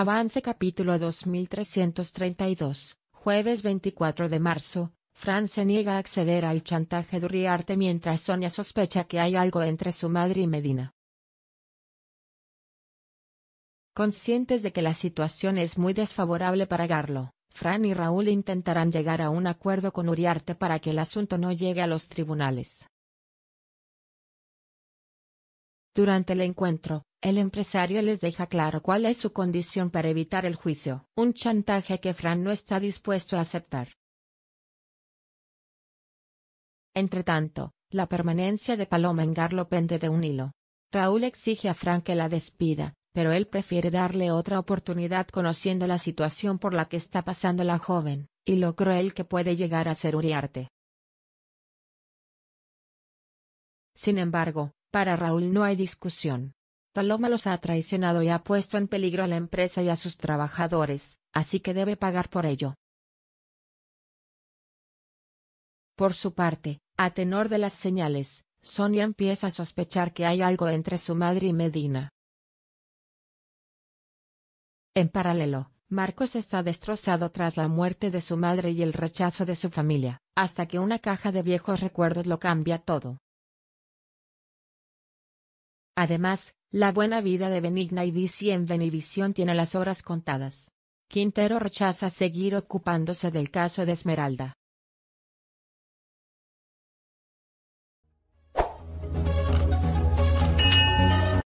Avance capítulo 2332, jueves 24 de marzo, Fran se niega a acceder al chantaje de Uriarte mientras Sonia sospecha que hay algo entre su madre y Medina. Conscientes de que la situación es muy desfavorable para Garlo, Fran y Raúl intentarán llegar a un acuerdo con Uriarte para que el asunto no llegue a los tribunales. Durante el encuentro, el empresario les deja claro cuál es su condición para evitar el juicio, un chantaje que Fran no está dispuesto a aceptar. Entretanto, la permanencia de Paloma en Garlo pende de un hilo. Raúl exige a Fran que la despida, pero él prefiere darle otra oportunidad conociendo la situación por la que está pasando la joven, y lo cruel que puede llegar a ser Uriarte. Sin embargo, para Raúl no hay discusión. Paloma los ha traicionado y ha puesto en peligro a la empresa y a sus trabajadores, así que debe pagar por ello. Por su parte, a tenor de las señales, Sonia empieza a sospechar que hay algo entre su madre y Medina. En paralelo, Marcos está destrozado tras la muerte de su madre y el rechazo de su familia, hasta que una caja de viejos recuerdos lo cambia todo. Además, la buena vida de Benigna y Vici en Benivisión tiene las horas contadas. Quintero rechaza seguir ocupándose del caso de Esmeralda.